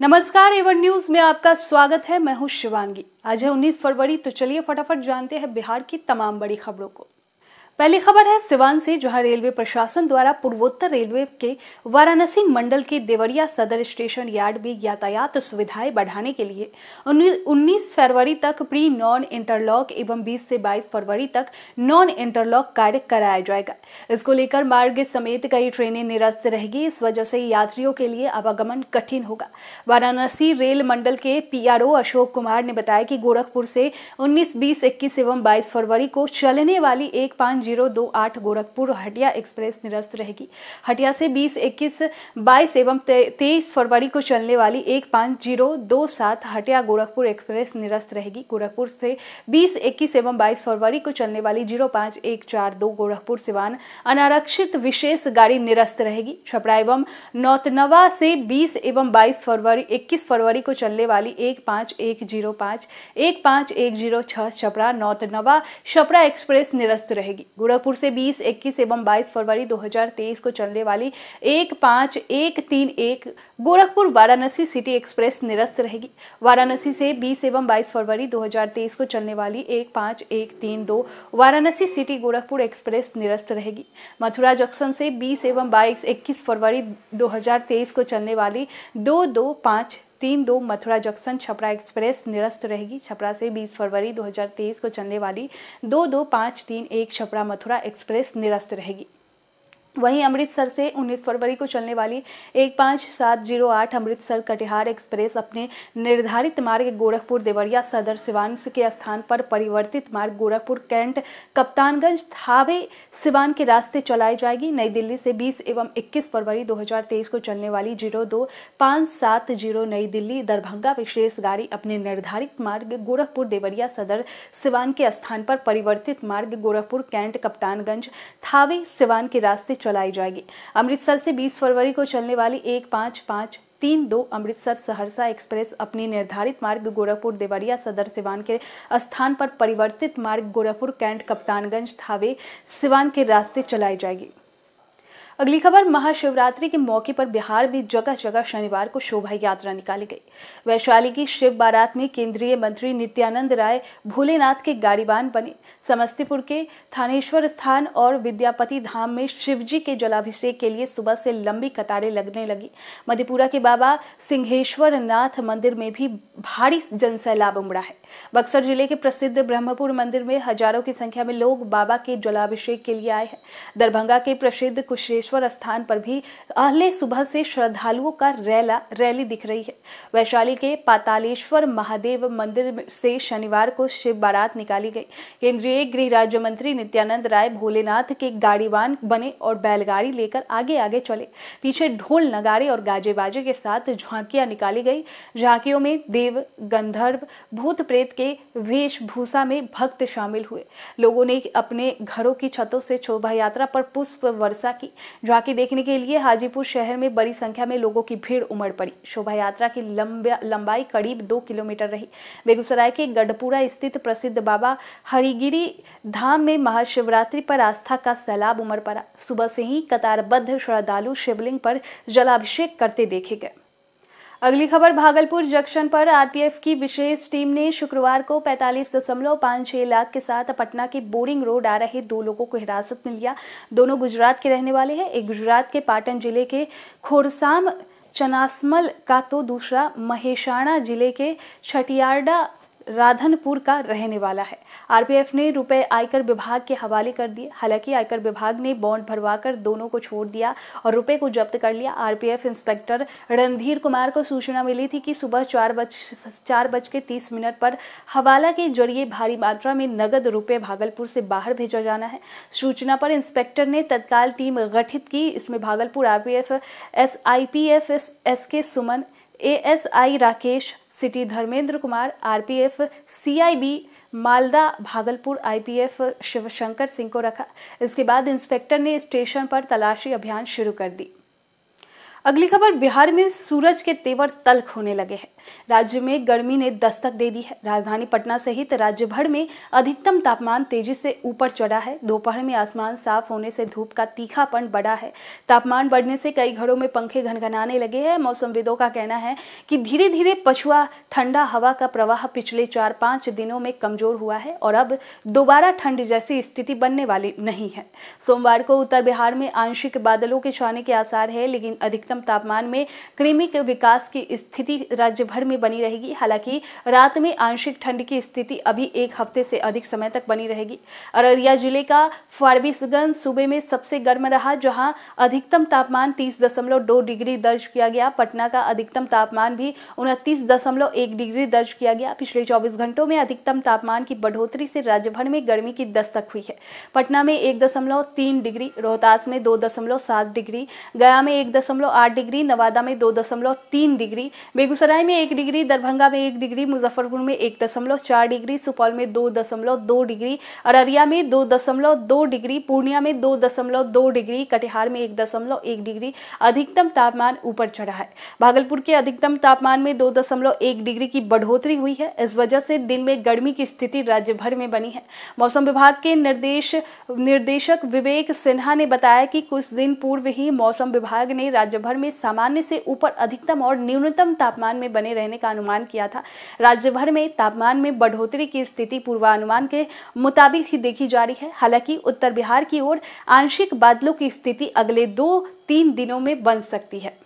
नमस्कार Avon news में आपका स्वागत है मैं हूं शिवांगी आज है 19 फरवरी तो चलिए फटाफट जानते हैं बिहार की तमाम बड़ी खबरों को पहली खबर है सिवान से जहां रेलवे प्रशासन द्वारा पूर्वोत्तर रेलवे के वाराणसी मंडल के देवरिया सदर स्टेशन यार्ड में यातायात सुविधाएं बढ़ाने के लिए 19 फरवरी तक प्री नॉन इंटरलॉक एवं 20 से 22 फरवरी तक नॉन इंटरलॉक कार्य कराया जाएगा इसको लेकर मार्ग समेत कई ट्रेनें निरस्त रहेगी इस वजह से यात्रियों के लिए आवागमन कठिन होगा वाराणसी रेल मंडल के पी अशोक कुमार ने बताया कि गोरखपुर से उन्नीस बीस इक्कीस एवं बाईस फरवरी को चलने वाली एक पांच जीरो दो आठ गोरखपुर हटिया एक्सप्रेस निरस्त रहेगी हटिया से बीस इक्कीस बाईस एवं तेईस फरवरी को चलने वाली एक पाँच जीरो दो सात हटिया गोरखपुर एक्सप्रेस निरस्त रहेगी गोरखपुर से बीस इक्कीस एवं बाईस फरवरी को चलने वाली जीरो पाँच एक चार दो गोरखपुर सिवान अनारक्षित विशेष गाड़ी निरस्त रहेगी छपरा एवं नौतनवा से बीस एवं बाईस फरवरी इक्कीस फरवरी को चलने वाली एक पाँच एक जीरो पाँच एक पाँच एक जीरो छः छपरा नौतनवा छपरा एक्सप्रेस निरस्त रहेगी गोरखपुर से 20, 21 एवं 22 फरवरी 2023 को चलने वाली एक पाँच एक तीन एक गोरखपुर वाराणसी सिटी एक्सप्रेस निरस्त रहेगी वाराणसी से 20 एवं 22 फरवरी 2023 को चलने वाली एक पाँच एक तीन दो वाराणसी सिटी गोरखपुर एक्सप्रेस निरस्त रहेगी मथुरा जंक्शन से 20 एवं 22 21 फरवरी 2023 को चलने वाली दो दो पाँच तीन दो मथुरा जंक्शन छपरा एक्सप्रेस निरस्त रहेगी छपरा से 20 फरवरी 2023 को चलने वाली दो दो पाँच तीन एक छपरा मथुरा एक्सप्रेस निरस्त रहेगी वहीं अमृतसर से 19 फरवरी को चलने वाली एक पाँच सात जीरो आठ अमृतसर कटिहार एक्सप्रेस अपने निर्धारित मार्ग गोरखपुर देवरिया सदर सिवान के स्थान पर परिवर्तित मार्ग गोरखपुर कैंट कप्तानगंज थावे सिवान के रास्ते चलाई जाएगी नई दिल्ली से 20 एवं 21 फरवरी 2023 को चलने वाली जीरो दो पाँच सात जीरो नई दिल्ली दरभंगा विशेष गाड़ी अपने निर्धारित मार्ग गोरखपुर देवरिया सदर सिवान के स्थान पर परिवर्तित मार्ग गोरखपुर कैंट कप्तानगंज थावे सिवान के रास्ते चलाई जाएगी अमृतसर से 20 फरवरी को चलने वाली एक पाँच पाँच तीन दो अमृतसर सहरसा एक्सप्रेस अपने निर्धारित मार्ग गोरखपुर देवरिया सदर सिवान के स्थान पर परिवर्तित मार्ग गोरखपुर कैंट कप्तानगंज थावे सिवान के रास्ते चलाई जाएगी अगली खबर महाशिवरात्रि के मौके पर बिहार में जगह जगह शनिवार को शोभा यात्रा निकाली गई वैशाली की शिव बारात में केंद्रीय मंत्री नित्यानंद राय भोलेनाथ के गाड़ीबान बने समस्तीपुर के थानेश्वर स्थान और विद्यापति धाम में शिवजी के जलाभिषेक के लिए सुबह से लंबी कतारें लगने लगी मधेपुरा के बाबा सिंहेश्वर नाथ मंदिर में भी भारी जनसैलाब उमड़ा है बक्सर जिले के प्रसिद्ध ब्रह्मपुर मंदिर में हजारों की संख्या में लोग बाबा के जलाभिषेक के लिए आए हैं दरभंगा के प्रसिद्ध कुशेश बागेश्वर स्थान पर भी अहले सुबह से श्रद्धालुओं का रैला रैली दिख रही है वैशाली के पातालेश्वर महादेव मंदिर से शनिवार को शिव बारात निकाली गई केंद्रीय गृह राज्य मंत्री नित्यानंद राय भोलेनाथ के गाड़ीवान बने और बैलगाड़ी लेकर आगे आगे चले पीछे ढोल नगारे और गाजे बाजे के साथ झांकियां निकाली गई झांकियों में देव गंधर्व भूत प्रेत के वेशभूषा में भक्त शामिल हुए लोगों ने अपने घरों की छतों से शोभा यात्रा पर पुष्प वर्षा की झांकी देखने के लिए हाजीपुर शहर में बड़ी संख्या में लोगों की भीड़ उमड़ पड़ी शोभा यात्रा की लंबाई करीब दो किलोमीटर रही बेगूसराय के गढ़पुरा स्थित प्रसिद्ध बाबा हरिगिरी धाम में महाशिवरात्रि पर आस्था का सैलाब उमड़ पड़ा सुबह से ही कतारबद्ध श्रद्धालु शिवलिंग पर जलाभिषेक करते देखे गए अगली खबर भागलपुर जंक्शन पर आरपीएफ की विशेष टीम ने शुक्रवार को पैंतालीस दशमलव पाँच छह लाख के साथ पटना के बोरिंग रोड आ रहे दो लोगों को हिरासत में लिया दोनों गुजरात के रहने वाले हैं एक गुजरात के पाटन जिले के खोरसाम चनासमल का तो दूसरा महेशाणा जिले के छटियारडा राधनपुर का रहने वाला है आरपीएफ ने रुपए आयकर विभाग के हवाले कर दिए हालांकि आयकर विभाग ने बॉन्ड भरवाकर दोनों को छोड़ दिया और रुपए को जब्त कर लिया आरपीएफ इंस्पेक्टर रणधीर कुमार को सूचना मिली थी कि सुबह चार बज चार बज के तीस मिनट पर हवाला के जरिए भारी मात्रा में नगद रुपये भागलपुर से बाहर भेजा जाना है सूचना पर इंस्पेक्टर ने तत्काल टीम गठित की इसमें Bhagalpur F S S K Suman ASI Rakesh city Dharmendra Kumar RPF CIB Malda Bhagalpur IPF Shivshankar Singh को रखा इसके बाद इंस्पेक्टर ने स्टेशन पर तलाशी अभियान शुरू कर दी अगली खबर बिहार में सूरज के तेवर तलख होने लगे हैं राज्य में गर्मी ने दस्तक दे दी है राजधानी पटना सहित राज्य भर में अधिकतम तापमान तेजी से ऊपर चढ़ा है दोपहर में आसमान साफ होने से धूप का तीखापन बढ़ा है तापमान बढ़ने से कई घरों में पंखे घनघनाने लगे हैं मौसमविदों का कहना है कि धीरे धीरे पछुआ ठंडा हवा का प्रवाह पिछले चार पांच दिनों में कमजोर हुआ है और अब दोबारा ठंड जैसी स्थिति बनने वाली नहीं है सोमवार को उत्तर बिहार में आंशिक बादलों के छाने के आसार है लेकिन अधिकतम न्यूनतम तापमान में क्रमिक विकास की स्थिति राज्य भर में बनी रहेगी हालांकि रात में आंशिक ठंड की स्थिति अभी एक हफ्ते से अधिक समय तक बनी रहेगी अररिया जिले का फारबिसगंज सूबे में सबसे गर्म रहा जहां अधिकतम तापमान तीस दशमलव दो डिग्री दर्ज किया गया पटना का अधिकतम तापमान भी उनतीस दशमलव एक डिग्री दर्ज किया गया पिछले चौबीस घंटों में अधिकतम तापमान की बढ़ोतरी से राज्य भर में गर्मी की दस्तक हुई है पटना में एक दशमलव तीन डिग्री रोहतास में दो दशमलव सात डिग्री गया में एक दशमलव आठ डिग्री नवादा में दो दशमलव तीन डिग्री बेगूसराय में एक डिग्री दरभंगा में एक डिग्री मुजफ्फरपुर में एक दशमलव चार डिग्री सुपौल में दो दशमलव दो डिग्री अररिया में दो दशमलव दो डिग्री पूर्णिया में दो दशमलव दो डिग्री कटिहार में एक दशमलव एक डिग्री अधिकतम तापमान ऊपर चढ़ा है भागलपुर के अधिकतम तापमान में दो दशमलव एक डिग्री की बढ़ोतरी हुई है इस वजह से दिन में गर्मी की स्थिति राज्य भर में बनी है मौसम विभाग के निर्देश निर्देशक विवेक सिन्हा ने बताया कि कुछ दिन पूर्व ही मौसम विभाग ने राज्य भर में सामान्य से ऊपर अधिकतम और न्यूनतम तापमान में बने रहने का अनुमान किया था राज्य भर में तापमान में बढ़ोतरी की स्थिति पूर्वानुमान के मुताबिक ही देखी जा रही है हालांकि उत्तर बिहार की ओर आंशिक बादलों की स्थिति अगले दो तीन दिनों में बन सकती है